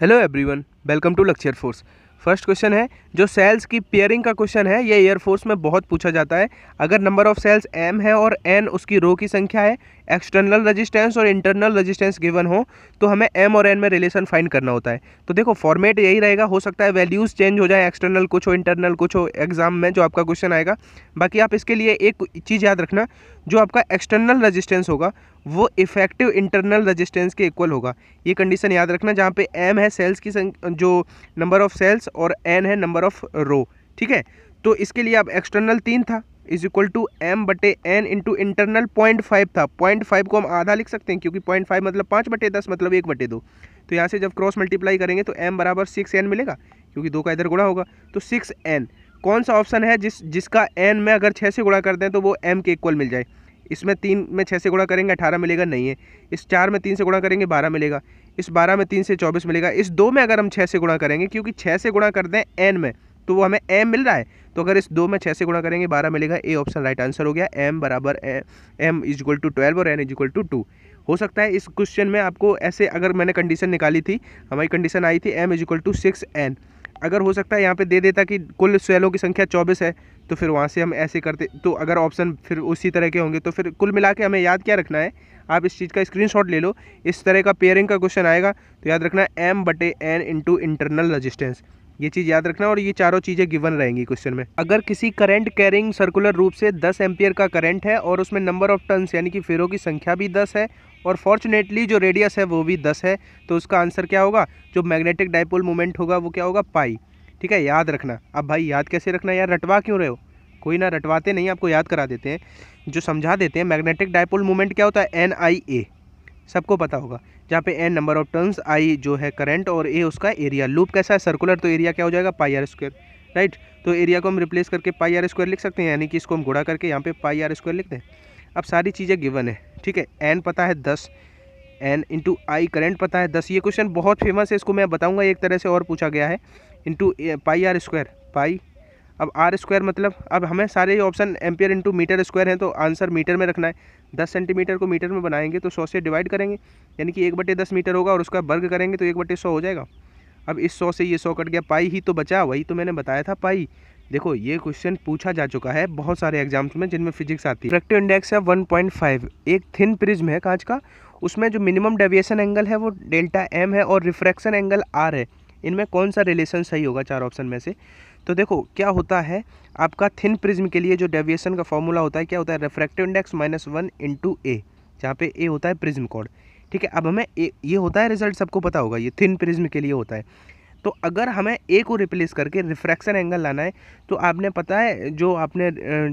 hello everyone welcome to lecture four first question है जो sales की पेयरिंग का क्वेश्चन है ये एयरफोर्स में बहुत पूछा जाता है अगर नंबर ऑफ सेल्स एम है और एन उसकी रो की संख्या है एक्सटर्नल रजिस्टेंस और इंटरनल रजिस्टेंस गिवन हो तो हमें एम और एन में रिलेशन फाइंड करना होता है तो देखो फॉर्मेट यही रहेगा हो सकता है वैल्यूज़ चेंज हो जाए एक्सटर्नल कुछ हो इंटरनल कुछ हो एग्जाम में जो आपका क्वेश्चन आएगा बाकी आप इसके लिए एक चीज़ याद रखना जो आपका एक्सटर्नल रजिस्टेंस होगा वो इफेक्टिव इंटरनल रजिस्टेंस के इक्वल होगा ये कंडीशन याद रखना जहाँ पे एम है सेल्स की जो नंबर ऑफ़ सेल्स और एन है नंबर ऑफ़ रो ठीक है तो इसके लिए आप एक्सटर्नल तीन था इज इक्वल टू एम बटे N into internal point five था पॉइंट फाइव को हम आधा लिख सकते हैं क्योंकि पॉइंट फाइव मतलब पाँच बटे दस मतलब एक बटे दो तो यहाँ से जब क्रॉस मल्टीप्लाई करेंगे तो एम बराबर सिक्स एन मिलेगा क्योंकि दो का इधर गुणा होगा तो सिक्स एन कौन सा ऑप्शन है जिस जिसका एन में अगर छः से गुणा कर दें तो वो एम के इक्वल मिल जाए इसमें तीन में छः से गुणा करेंगे अठारह मिलेगा नहीं है इस चार में तीन से गुणा करेंगे बारह मिलेगा इस बारह में तीन से चौबीस मिलेगा इस दो में अगर हम छः से गुणा करेंगे क्योंकि छः से गुणा कर दें एन में तो वो हमें एम मिल रहा है तो अगर इस दो में छः से गुणा करेंगे बारह मिलेगा ए ऑप्शन राइट आंसर हो गया एम बराबर M is equal to twelve और N is equal to two हो सकता है इस क्वेश्चन में आपको ऐसे अगर मैंने कंडीशन निकाली थी हमारी कंडीशन आई थी M is equal to six N अगर हो सकता है यहाँ पे दे देता कि कुल सेलों की संख्या चौबीस है तो फिर वहाँ से हम ऐसे करते तो अगर ऑप्शन फिर उसी तरह के होंगे तो फिर कुल मिला के हमें याद क्या रखना है आप इस चीज़ का स्क्रीनशॉट ले लो इस तरह का पेयरिंग का क्वेश्चन आएगा तो याद रखना एम बटे एन इंटरनल रजिस्टेंस ये चीज़ याद रखना और ये चारों चीज़ें गिवन रहेंगी क्वेश्चन में अगर किसी करंट कैरिंग सर्कुलर रूप से 10 एम्पियर का करंट है और उसमें नंबर ऑफ टर्न्स यानी कि फेरों की संख्या भी 10 है और फॉर्चुनेटली जो रेडियस है वो भी 10 है तो उसका आंसर क्या होगा जो मैग्नेटिक डायपोल मूवमेंट होगा वो क्या होगा पाई ठीक है याद रखना अब भाई याद कैसे रखना यार रटवा क्यों रहे हो कोई ना रटवाते नहीं आपको याद करा देते हैं जो समझा देते हैं मैग्नेटिक डायपोल मूवमेंट क्या होता है एन आई ए सबको पता होगा जहाँ पे एन नंबर ऑफ टर्न्स आई जो है करंट और ए उसका एरिया लूप कैसा है सर्कुलर तो एरिया क्या हो जाएगा पाई आर स्क्वायर राइट तो एरिया को हम रिप्लेस करके पाई आर स्क्वायर लिख सकते हैं यानी कि इसको हम घुड़ा करके यहाँ पे पाई आर स्क्वायर लिख दें अब सारी चीज़ें गिवन है ठीक है एन पता है दस एन इंटू आई करेंट पता है दस ये क्वेश्चन बहुत फेमस है इसको मैं बताऊँगा एक तरह से और पूछा गया है into pi R square pi अब आर स्क्वायर मतलब अब हमें सारे option ampere into meter square हैं तो आंसर मीटर में रखना है दस सेंटीमीटर को मीटर में बनाएंगे तो सौ से डिवाइड करेंगे यानी कि एक बटे दस मीटर होगा और उसका वर्ग करेंगे तो एक बटे सौ हो जाएगा अब इस सौ से ये सौ कट गया पाई ही तो बचा वही तो मैंने बताया था पाई देखो ये क्वेश्चन पूछा जा चुका है बहुत सारे एग्जाम्स में जिनमें फिजिक्स आती है प्रैक्टिव इंडेक्स है वन एक थिन प्रिज्म है कांच का उसमें जो मिनिमम डेविएशन एंगल है वो डेल्टा एम है और रिफ्रैक्शन एंगल आर है इनमें कौन सा रिलेशन सही होगा चार ऑप्शन में से तो देखो क्या होता है आपका थिन प्रिज्म के लिए जो डेविएशन का फॉर्मूला होता है क्या होता है refractive index minus one into A जहाँ पे ए होता है प्रिज्म कोड ठीक है अब हमें ए ये होता है रिजल्ट सबको पता होगा ये थिन प्रिज्म के लिए होता है तो अगर हमें ए को रिप्लेस करके रिफ्रैक्शन एंगल लाना है तो आपने पता है जो आपने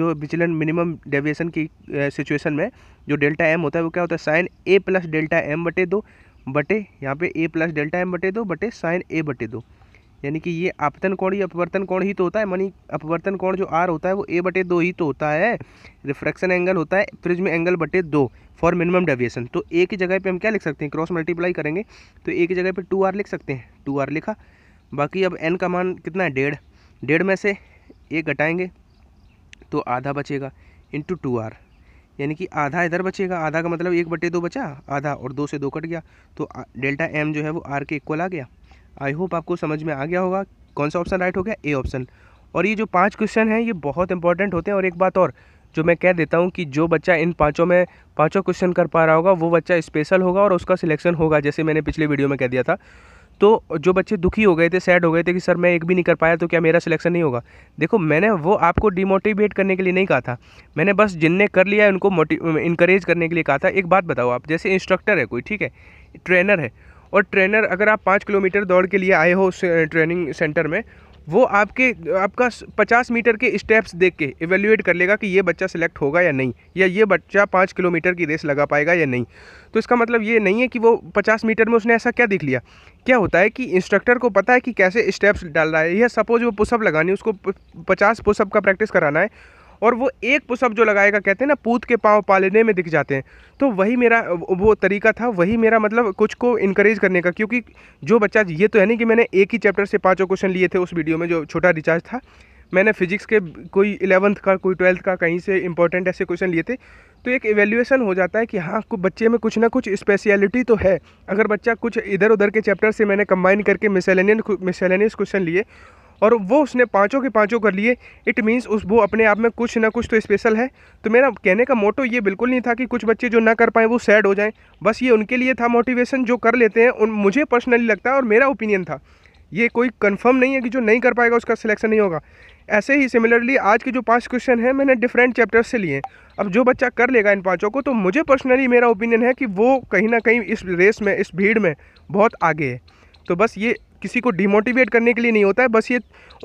जो विचलन मिनिमम डेविएशन की सिचुएशन में जो डेल्टा एम होता है वो क्या होता है sine A plus delta M बटे दो बटे यहाँ पे ए प्लस डेल्टा एम बटे दो बटे साइन ए बटे दो यानी कि ये आपतन कोण या अपवर्तन कोण ही तो होता है मनी अपवर्तन कोण जो आर होता है वो ए बटे दो ही तो होता है रिफ्रैक्शन एंगल होता है प्रिज्म एंगल बटे दो फॉर मिनिमम डेविएशन तो ए की जगह पे हम क्या लिख सकते हैं क्रॉस मल्टीप्लाई करेंगे तो ए की जगह पे टू आर लिख सकते हैं टू आर लिखा बाकी अब एन का मान कितना है डेढ़ डेढ़ में से एक घटाएँगे तो आधा बचेगा इंटू टू आर यानी कि आधा इधर बचेगा आधा का मतलब एक बटे दो बचा आधा और दो से दो कट गया तो डेल्टा एम जो है वो आर के इक्वल आ गया आई होप आपको समझ में आ गया होगा कौन सा ऑप्शन राइट हो गया ए ऑप्शन और ये जो पांच क्वेश्चन हैं ये बहुत इंपॉर्टेंट होते हैं और एक बात और जो मैं कह देता हूँ कि जो बच्चा इन पाँचों में पाँचों क्वेश्चन कर पा रहा होगा वो बच्चा स्पेशल होगा और उसका सिलेक्शन होगा जैसे मैंने पिछले वीडियो में कह दिया था तो जो बच्चे दुखी हो गए थे सैड हो गए थे कि सर मैं एक भी नहीं कर पाया तो क्या मेरा सिलेक्शन नहीं होगा देखो मैंने वो आपको डिमोटिवेट करने के लिए नहीं कहा था मैंने बस जिनने कर लिया है उनको मोटिव इनकरेज करने के लिए कहा था एक बात बताओ आप जैसे इंस्ट्रक्टर है कोई ठीक है ट्रेनर है और ट्रेनर अगर आप पाँच किलोमीटर दौड़ के लिए आए हो उस ट्रेनिंग सेंटर में वो आपके आपका पचास मीटर के स्टेप्स देख के इवेल्यूएट कर लेगा कि ये बच्चा सिलेक्ट होगा या नहीं या ये बच्चा पाँच किलोमीटर की रेस लगा पाएगा या नहीं तो इसका मतलब ये नहीं है कि वो पचास मीटर में उसने ऐसा क्या देख लिया क्या होता है कि इंस्ट्रक्टर को पता है कि कैसे स्टेप्स डाल रहा है या सपोज़ वो पुषअप लगानी उसको पचास पुषअप का प्रैक्टिस कराना है और वो एक पुशअप जो लगाएगा कहते हैं ना पूत के पाँव पालने में दिख जाते हैं तो वही मेरा वो तरीका था वही मेरा मतलब कुछ को इनक्रेज करने का क्योंकि जो बच्चा ये तो है नहीं कि मैंने एक ही चैप्टर से पाँचों क्वेश्चन लिए थे उस वीडियो में जो छोटा रिचार्ज था मैंने फिजिक्स के कोई इलेवंथ का कोई ट्वेल्थ का कहीं से इंपॉर्टेंट ऐसे क्वेश्चन लिए थे तो एक एवेल्यूएशन हो जाता है कि हाँ बच्चे में कुछ ना कुछ स्पेशलिटी तो है अगर बच्चा कुछ इधर उधर के चैप्टर से मैंने कंबाइन करके मिसेलेनियन मिसेलेनियस क्वेश्चन लिए और वो उसने पाँचों के पाँचों कर लिए इट मीन्स उस वो अपने आप में कुछ ना कुछ तो स्पेशल है तो मेरा कहने का मोटो ये बिल्कुल नहीं था कि कुछ बच्चे जो ना कर पाएँ वो सैड हो जाएँ बस ये उनके लिए था मोटिवेशन जो कर लेते हैं उन मुझे पर्सनली लगता है और मेरा ओपिनियन था ये कोई कंफर्म नहीं है कि जो नहीं कर पाएगा उसका सिलेक्शन नहीं होगा ऐसे ही सिमिलरली आज के जो पांच क्वेश्चन हैं मैंने डिफरेंट चैप्टर्स से लिए अब जो बच्चा कर लेगा इन पांचों को तो मुझे पर्सनली मेरा ओपिनियन है कि वो कहीं ना कहीं इस रेस में इस भीड़ में बहुत आगे है तो बस ये किसी को डिमोटिवेट करने के लिए नहीं होता है बस ये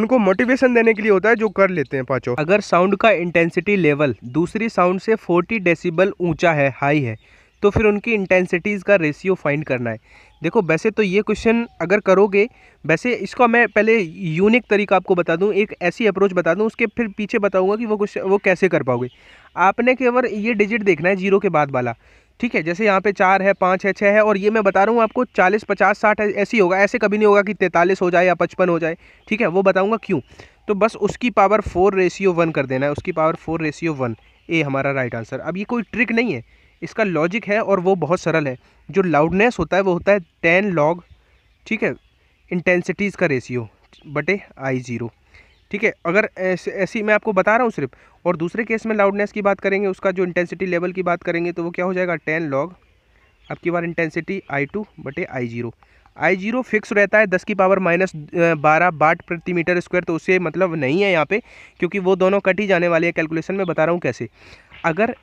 उनको मोटिवेशन देने के लिए होता है जो कर लेते हैं पाँचों अगर साउंड का इंटेंसिटी लेवल दूसरी साउंड से फोर्टी डेसीबल ऊँचा है हाई है तो फिर उनकी इंटेंसिटीज़ का रेशियो फाइंड करना है देखो वैसे तो ये क्वेश्चन अगर करोगे वैसे इसका मैं पहले यूनिक तरीका आपको बता दूं एक ऐसी अप्रोच बता दूं उसके फिर पीछे बताऊंगा कि वो क्वेश्चन वो कैसे कर पाओगे आपने केवल ये डिजिट देखना है जीरो के बाद वाला ठीक है जैसे यहाँ पे चार है पाँच है छः है और ये मैं बता रहा हूँ आपको चालीस पचास साठ ऐसी होगा ऐसे कभी नहीं होगा कि तैंतालीस हो जाए या पचपन हो जाए ठीक है वो बताऊँगा क्यों तो बस उसकी पावर फोर रेशियो वन कर देना है उसकी power four ratio one A हमारा राइट आंसर अब ये कोई ट्रिक नहीं है इसका लॉजिक है और वो बहुत सरल है जो लाउडनेस होता है वो होता है टेन लॉग ठीक है इंटेंसिटीज़ का रेशियो बटे आई ज़ीरो ठीक है अगर ऐसी एस, मैं आपको बता रहा हूँ सिर्फ और दूसरे केस में लाउडनेस की बात करेंगे उसका जो इंटेंसिटी लेवल की बात करेंगे तो वो क्या हो जाएगा टेन लॉग आपकी बार इंटेंसिटी आई टू बटे I zero I zero fix रहता है दस की पावर माइनस बारह बाट प्रति मीटर स्क्वायर तो उससे मतलब नहीं है यहाँ पे क्योंकि वो दोनों कट ही जाने वाले हैं कैलकुलेशन में बता रहा हूँ कैसे अगर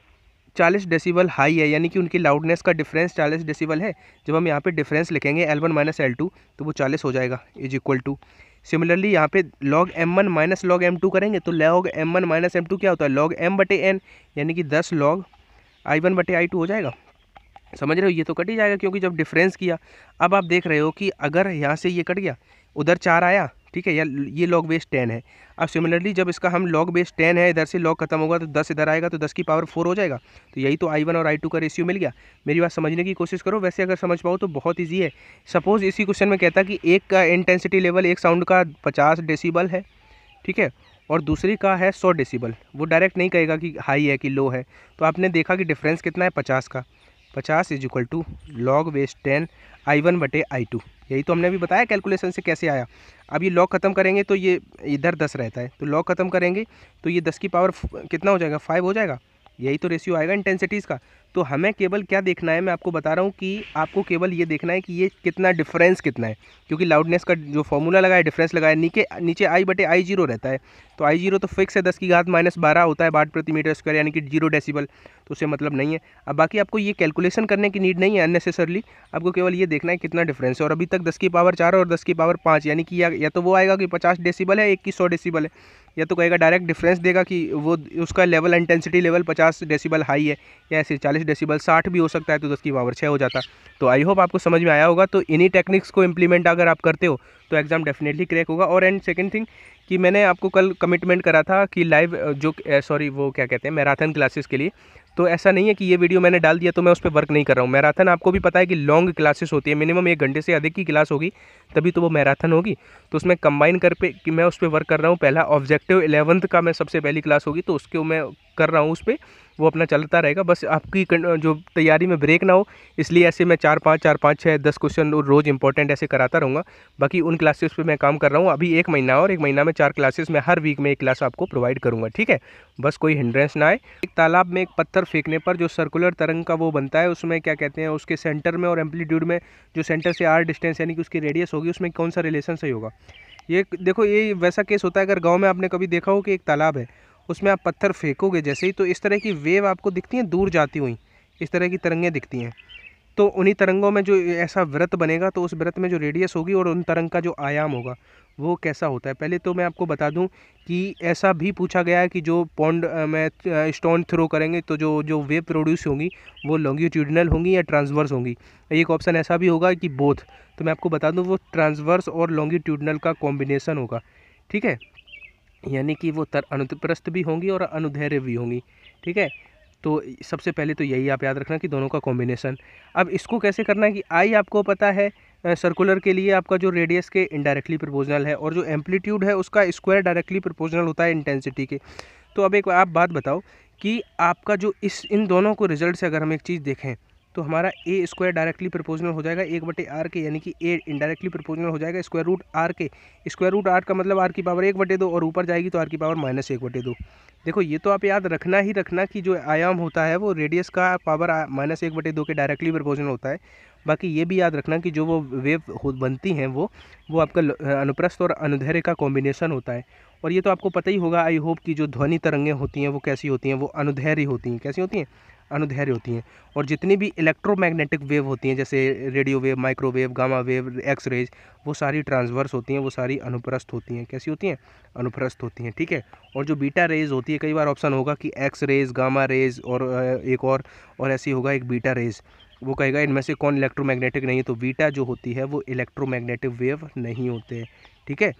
चालीस डेसीबल हाई है यानी कि उनकी लाउडनेस का डिफरेंस चालीस डेसीबल है जब हम यहाँ पे डिफरेंस लिखेंगे L one minus L two तो वो चालीस हो जाएगा इज इक्वल टू सिमिलरली यहाँ पे log M one minus log M two करेंगे तो log M one minus M two क्या होता है लॉग एम बटे एन यानी कि दस लॉग आई वन बटे आई टू हो जाएगा समझ रहे हो ये तो कट ही जाएगा क्योंकि जब डिफरेंस किया अब आप देख रहे हो कि अगर यहाँ से ये कट गया उधर चार आया ठीक है या ये लॉग बेस टेन है अब सिमिलरली जब इसका हम लॉग बेस टेन है इधर से लॉग खत्म होगा तो दस इधर आएगा तो दस की पावर फोर हो जाएगा तो यही तो आई वन और आई टू का रेशियो मिल गया मेरी बात समझने की कोशिश करो वैसे अगर समझ पाओ तो बहुत ईजी है सपोज़ इसी क्वेश्चन में कहता कि एक का इंटेंसिटी लेवल एक साउंड का पचास डेसीबल है ठीक है और दूसरी का है सौ डेसीबल वो डायरेक्ट नहीं कहेगा कि हाई है कि लो है तो आपने देखा कि डिफरेंस कितना है पचास का पचास is equal to log base ten I one बटे आई टू यही तो हमने अभी बताया कैलकुलेशन से कैसे आया अब ये लॉग ख़त्म करेंगे तो ये इधर दस रहता है तो लॉग ख़त्म करेंगे तो ये दस की पावर कितना हो जाएगा फाइव हो जाएगा यही तो रेशियो आएगा इंटेंसिटीज़ का तो हमें केवल क्या देखना है मैं आपको बता रहा हूँ कि आपको केवल ये देखना है कि ये कितना डिफरेंस कितना है क्योंकि लाउडनेस का जो फॉर्मूला लगाया डिफरेंस लगाया नीचे नीचे आई बटे आई जीरो रहता है तो आई जीरो तो फिक्स है दस की घात माइनस बारह होता है बाट प्रति मीटर स्क्वायर यानी कि जीरो डेसीबल तो उससे मतलब नहीं है अब बाकी आपको ये कैलकुलेशन करने की नीड नहीं है अननेसेसरली आपको केवल ये देखना है कितना डिफरेंस है और अभी तक दस की पावर चार और दस की पावर पाँच यानी कि या, या तो वो आएगा कि पचास डेसीबल है एक की सौ डेसीबल है या तो कहेगा डायरेक्ट डिफरेंस देगा कि वो उसका लेवल इंटेंसिटी लेवल पचास डेसीबल हाई है या ऐसे चालीस डेसीबल साठ भी हो सकता है तो उसकी पावर छः हो जाता तो आई होप आपको समझ में आया होगा तो इन्हीं टेक्निक्स को इम्प्लीमेंट अगर आप करते हो तो एग्ज़ाम डेफिनेटली क्रैक होगा और एंड सेकेंड थिंग कि मैंने आपको कल कमिटमेंट करा था कि लाइव जो सॉरी वो क्या कहते हैं मैराथन क्लासेस के लिए तो ऐसा नहीं है कि ये वीडियो मैंने डाल दिया तो मैं उस पर वर्क नहीं कर रहा हूँ मैराथन आपको भी पता है कि लॉन्ग क्लासेस होती है मिनिमम एक घंटे से अधिक की क्लास होगी तभी तो वो मैराथन होगी तो उसमें कंबाइन कर पे कि मैं उस पर वर्क कर रहा हूँ पहला ऑब्जेक्टिव इलेवंथ का मैं सबसे पहली क्लास होगी तो उसके मैं कर रहा हूँ उस पर वो अपना चलता रहेगा बस आपकी जो तैयारी में ब्रेक ना हो इसलिए ऐसे मैं चार पाँच चार पाँच छः दस क्वेश्चन रोज़ इंपॉर्टेंट ऐसे कराता रहूँगा बाकी उन क्लासेस पे मैं काम कर रहा हूँ अभी एक महीना और एक महीना में चार क्लासेस मैं हर वीक में एक क्लास आपको प्रोवाइड करूँगा ठीक है बस कोई हिंड्रेंस ना आए एक तालाब में एक पत्थर फेंकने पर जो सर्कुलर तरंग का वो बनता है उसमें क्या कहते हैं उसके सेंटर में और एम्पलीट्यूड में जो सेंटर से आर डिस्टेंस यानी कि उसकी रेडियस होगी उसमें कौन सा रिलेशन सही होगा ये देखो ये वैसा केस होता है अगर गाँव में आपने कभी देखा हो कि एक तालाब है उसमें आप पत्थर फेंकोगे जैसे ही तो इस तरह की वेव आपको दिखती हैं दूर जाती हुई इस तरह की तरंगें दिखती हैं तो उन्हीं तरंगों में जो ऐसा व्रत बनेगा तो उस व्रत में जो रेडियस होगी और उन तरंग का जो आयाम होगा वो कैसा होता है पहले तो मैं आपको बता दूं कि ऐसा भी पूछा गया है कि जो पॉन्ड में स्टोन थ्रो करेंगे तो जो जो वेव प्रोड्यूस होंगी वो लॉन्गिट्यूडनल होंगी या ट्रांसवर्स होंगी एक ऑप्शन ऐसा भी होगा कि बोथ तो मैं आपको बता दूँ वो ट्रांसवर्स और लॉन्गिट्यूडनल का कॉम्बिनेसन होगा ठीक है यानी कि वो तर अनुप्रस्त भी होंगी और अनुधैर्य भी होंगी ठीक है तो सबसे पहले तो यही आप याद रखना कि दोनों का कॉम्बिनेशन अब इसको कैसे करना है कि आई आपको पता है सर्कुलर के लिए आपका जो रेडियस के इनडायरेक्टली प्रपोजनल है और जो एम्पलीट्यूड है उसका स्क्वायर डायरेक्टली प्रपोजनल होता है इंटेंसिटी के तो अब एक आप बात बताओ कि आपका जो इस इन दोनों को रिजल्ट से अगर हम एक चीज़ देखें तो हमारा ए स्क्वायर डायरेक्टली प्रपोजनल हो जाएगा एक बटे आर के यानी कि ए इनडायरेक्टली प्रपोजनल हो जाएगा स्क्वायर रूट आर के स्क्वायर रूट आर का मतलब आर की पावर एक बटे दो और ऊपर जाएगी तो आर की पावर माइनस एक बटे दो देखो ये तो आप याद रखना ही रखना कि जो आयाम होता है वो रेडियस का पावर माइनस एक बटे दो के डायरेक्टली प्रपोजन होता है बाकी ये भी याद रखना कि जो वो वेव बनती हैं वो वो आपका अनुप्रस्थ और अनुधैर्य का कॉम्बिनेशन होता है और ये तो आपको पता ही होगा आई होप कि जो ध्वनि तरंगें होती हैं वो कैसी होती हैं वो अनुधैर्य होती हैं कैसी होती हैं अनुधैर्य होती हैं और जितनी भी इलेक्ट्रोमैग्नेटिक वेव होती हैं जैसे radio wave microwave gamma wave X rays वो सारी ट्रांसवर्स होती हैं वो सारी अनुप्रस्थ होती हैं कैसी होती हैं अनुप्रस्थ होती हैं ठीक है और जो बीटा रेज होती है कई बार ऑप्शन होगा कि एक्स रेज गामा रेज और एक और और ऐसी होगा एक बीटा रेज वो कहेगा इनमें से कौन इलेक्ट्रोमैग्नेटिक नहीं है तो बीटा जो होती है वो इलेक्ट्रोमैग्नेटिक वेव नहीं होते ठीक है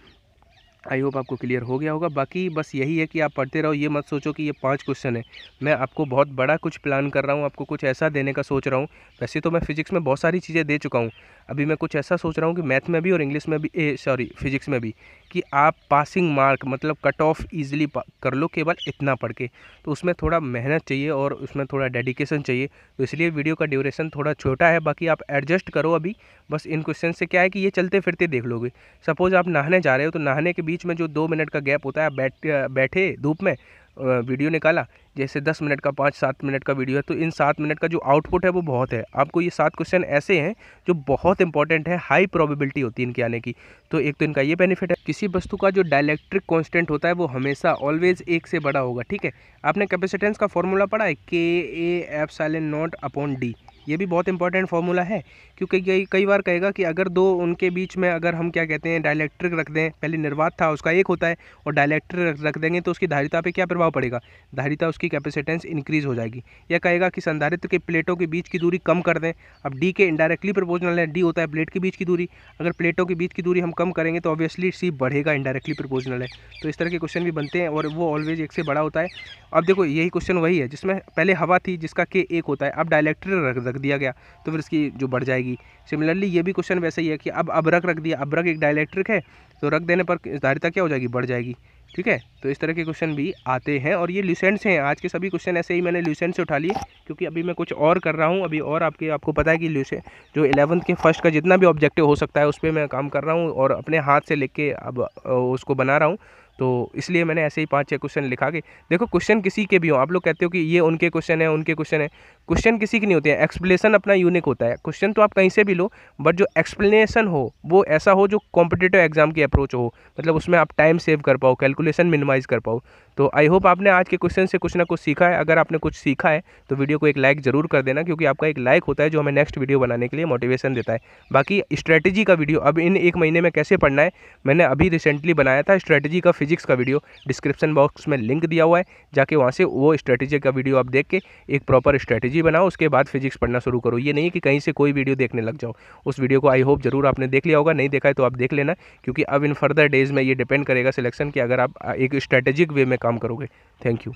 आई होप आपको क्लियर हो गया होगा बाकी बस यही है कि आप पढ़ते रहो ये मत सोचो कि ये पांच क्वेश्चन है मैं आपको बहुत बड़ा कुछ प्लान कर रहा हूँ आपको कुछ ऐसा देने का सोच रहा हूँ वैसे तो मैं फिजिक्स में बहुत सारी चीज़ें दे चुका हूँ अभी मैं कुछ ऐसा सोच रहा हूँ कि मैथ में भी और इंग्लिश में भी सॉरी फिजिक्स में भी कि आप पासिंग मार्क मतलब कट ऑफ ईजिली कर लो केवल इतना पढ़ के तो उसमें थोड़ा मेहनत चाहिए और उसमें थोड़ा डेडिकेशन चाहिए तो इसलिए वीडियो का ड्यूरेशन थोड़ा छोटा है बाकी आप एडजस्ट करो अभी बस इन क्वेश्चन से क्या है कि ये चलते फिरते देख लोगे सपोज़ आप नहाने जा रहे हो तो नहाने के बीच में जो दो मिनट का गैप होता है आप बैठ बैठे धूप में वीडियो निकाला जैसे दस मिनट का पाँच सात मिनट का वीडियो है तो इन सात मिनट का जो आउटपुट है वो बहुत है आपको ये सात क्वेश्चन ऐसे हैं जो बहुत इंपॉर्टेंट है हाई प्रोबेबिलिटी होती है इनके आने की तो एक तो इनका ये बेनिफिट है किसी वस्तु का जो डायलैक्ट्रिक कॉन्स्टेंट होता है वो हमेशा ऑलवेज एक से बड़ा होगा ठीक है आपने कैपेसिटेंस का फॉर्मूला पढ़ा है K A epsilon naught upon D ये भी बहुत इंपॉर्टेंट फॉर्मूला है क्योंकि ये कई बार कहेगा कि अगर दो उनके बीच में अगर हम क्या कहते हैं डायलैक्ट्रिक रख दें पहले निर्वात था उसका एक होता है और डायलैक्ट्रिक रख देंगे तो उसकी धारिता पर क्या प्रभाव पड़ेगा धारिता उसकी कैपेसिटेंस इंक्रीज हो जाएगी या कहेगा कि संधारित्र के प्लेटों के बीच की दूरी कम कर दें अब डी के इंडायरेक्टली प्रपोजनल है डी होता है प्लेट के बीच की दूरी अगर प्लेटों के बीच की दूरी हम कम करेंगे तो ऑब्वियसली सी बढ़ेगा इंडायरेक्टली प्रपोजनल है तो इस तरह के क्वेश्चन भी बनते हैं और वो ऑलवेज एक से बड़ा होता है अब देखो यही क्वेश्चन वही है जिसमें पहले हवा थी जिसका के एक होता है अब डायलैक्ट्रिक रख रख दिया गया तो फिर इसकी जो बढ़ जाएगी सिमिलरली ये भी क्वेश्चन वैसे ही है कि अब अबरक रख दिया अबरक एक डायलैक्ट्रिक है तो रख देने पर धारिता क्या हो जाएगी बढ़ जाएगी ठीक है तो इस तरह के क्वेश्चन भी आते हैं और ये लूसेंट्स हैं आज के सभी क्वेश्चन ऐसे ही मैंने ल्यूसेंट से उठा लिए क्योंकि अभी मैं कुछ और कर रहा हूँ अभी और आपके आपको पता है कि लूसे जो इलेवंथ के फर्स्ट का जितना भी ऑब्जेक्टिव हो सकता है उस पर मैं काम कर रहा हूँ और अपने हाथ से लिख के अब उसको बना रहा हूँ तो इसलिए मैंने ऐसे ही पाँच छह क्वेश्चन लिखा के देखो क्वेश्चन किसी के भी हो आप लोग कहते हो कि ये उनके क्वेश्चन है उनके क्वेश्चन है क्वेश्चन किसी के नहीं होते हैं एक्सप्लेनेशन अपना यूनिक होता है क्वेश्चन तो आप कहीं से भी लो बट जो एक्सप्लेनेशन हो वो ऐसा हो जो कॉम्पिटेटिव एग्जाम की अप्रोच हो मतलब उसमें आप टाइम सेव कर पाओ कैलकुलेशन मिनिमाइज़ कर पाओ तो आई होप आपने आज के क्वेश्चन से कुछ ना कुछ सीखा है अगर आपने कुछ सीखा है तो वीडियो को एक लाइक ज़रूर कर देना क्योंकि आपका एक लाइक होता है जो हमें नेक्स्ट वीडियो बनाने के लिए मोटिवेशन देता है बाकी स्ट्रैटेजी का वीडियो अब इन एक महीने में कैसे पढ़ना है मैंने अभी रिसेंटली बनाया था स्ट्रैटेजी का स्ट्रेटेजिक्स का वीडियो डिस्क्रिप्शन बॉक्स में लिंक दिया हुआ है जाके वहाँ से वो स्ट्रेटेजी का वीडियो आप देख के एक प्रॉपर स्ट्रेटेजी बनाओ उसके बाद फिजिक्स पढ़ना शुरू करो ये नहीं कि कहीं से कोई वीडियो देखने लग जाओ उस वीडियो को आई होप जरूर आपने देख लिया होगा नहीं देखा है तो आप देख लेना क्योंकि अब इन फर्दर डेज में ये डिपेंड करेगा सिलेक्शन कि अगर आप एक स्ट्रेटेजिक वे में काम करोगे थैंक यू